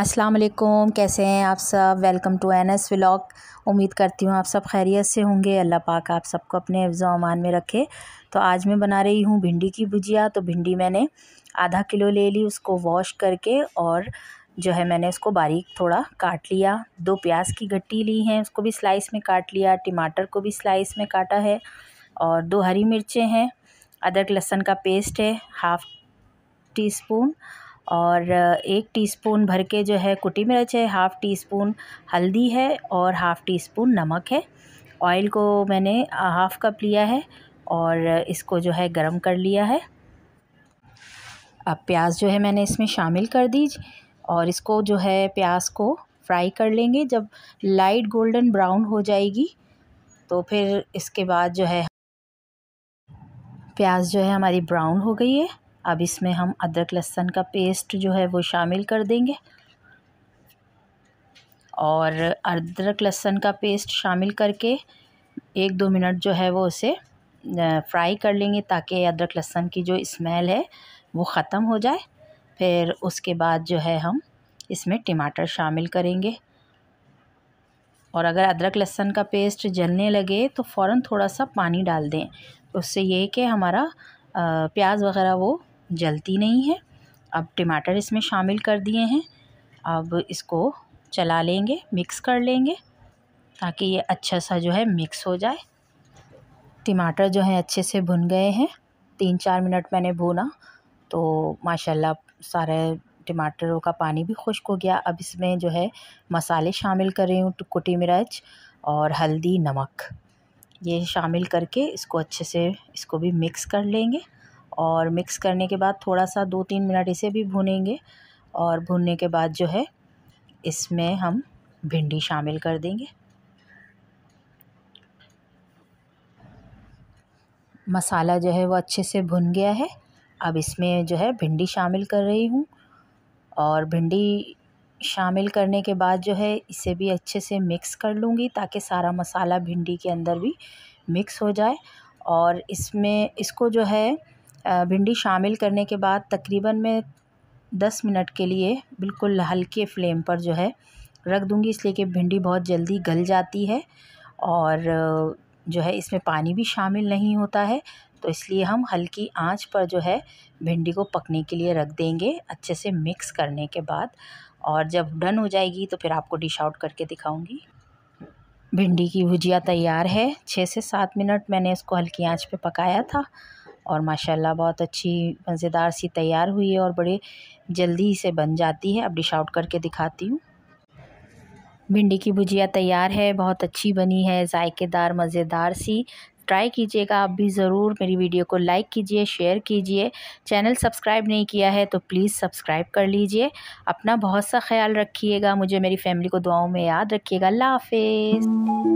असलकुम कैसे हैं आप सब welcome to N S vlog उम्मीद करती हूँ आप सब खैरियत से होंगे अल्लाह पाक आप सबको अपने अफजा अमान में रखे तो आज मैं बना रही हूँ भिंडी की भुजिया तो भिंडी मैंने आधा किलो ले ली उसको वॉश करके और जो है मैंने उसको बारीक थोड़ा काट लिया दो प्याज की गट्टी ली हैं उसको भी स्लाइस में काट लिया टमाटर को भी स्लाइस में काटा है और दो हरी मिर्चें हैं अदरक लहसन का पेस्ट है हाफ़ टीस्पून और एक टीस्पून भर के जो है कुटी मिर्च है हाफ़ टी स्पून हल्दी है और हाफ़ टी स्पून नमक है ऑयल को मैंने हाफ़ कप लिया है और इसको जो है गरम कर लिया है अब प्याज जो है मैंने इसमें शामिल कर दी और इसको जो है प्याज को फ्राई कर लेंगे जब लाइट गोल्डन ब्राउन हो जाएगी तो फिर इसके बाद जो है प्याज जो है हमारी ब्राउन हो गई है अब इसमें हम अदरक लहसन का पेस्ट जो है वो शामिल कर देंगे और अदरक लहसन का पेस्ट शामिल करके एक दो मिनट जो है वो उसे फ्राई कर लेंगे ताकि अदरक लहसन की जो स्मेल है वो ख़त्म हो जाए फिर उसके बाद जो है हम इसमें टमाटर शामिल करेंगे और अगर अदरक लहसन का पेस्ट जलने लगे तो फ़ौर थोड़ा सा पानी डाल दें उससे ये कि हमारा प्याज वगैरह वो जलती नहीं है अब टमाटर इसमें शामिल कर दिए हैं अब इसको चला लेंगे मिक्स कर लेंगे ताकि ये अच्छा सा जो है मिक्स हो जाए टमाटर जो है अच्छे से भुन गए हैं तीन चार मिनट मैंने भुना तो माशाल्लाह सारे टमाटरों का पानी भी खुश्क हो गया अब इसमें जो है मसाले शामिल कर रही हूँ कुटी मिर्च और हल्दी नमक ये शामिल करके इसको अच्छे से इसको भी मिक्स कर लेंगे और मिक्स करने के बाद थोड़ा सा दो तीन मिनट इसे भी भुनेंगे और भुनने के बाद जो है इसमें हम भिंडी शामिल कर देंगे मसाला जो है वो अच्छे से भुन गया है अब इसमें जो है भिंडी शामिल कर रही हूँ और भिंडी शामिल करने के बाद जो है इसे भी अच्छे से मिक्स कर लूँगी ताकि सारा मसाला भिंडी के अंदर भी मिक्स हो जाए और इसमें इसको जो है भिंडी शामिल करने के बाद तकरीबन मैं दस मिनट के लिए बिल्कुल हल्के फ्लेम पर जो है रख दूँगी इसलिए कि भिंडी बहुत जल्दी गल जाती है और जो है इसमें पानी भी शामिल नहीं होता है तो इसलिए हम हल्की आंच पर जो है भिंडी को पकने के लिए रख देंगे अच्छे से मिक्स करने के बाद और जब डन हो जाएगी तो फिर आपको डिश आउट करके दिखाऊंगी भिंडी की भुजिया तैयार है छः से सात मिनट मैंने इसको हल्की आंच पे पकाया था और माशाल्लाह बहुत अच्छी मज़ेदार सी तैयार हुई है और बड़े जल्दी से बन जाती है अब डिश आउट करके दिखाती हूँ भिंडी की भुजिया तैयार है बहुत अच्छी बनी है ज़ायकेदार मज़ेदार सी ट्राई कीजिएगा आप भी ज़रूर मेरी वीडियो को लाइक कीजिए शेयर कीजिए चैनल सब्सक्राइब नहीं किया है तो प्लीज़ सब्सक्राइब कर लीजिए अपना बहुत सा ख्याल रखिएगा मुझे मेरी फैमिली को दुआओं में याद रखिएगा अल्लाह हाफिज़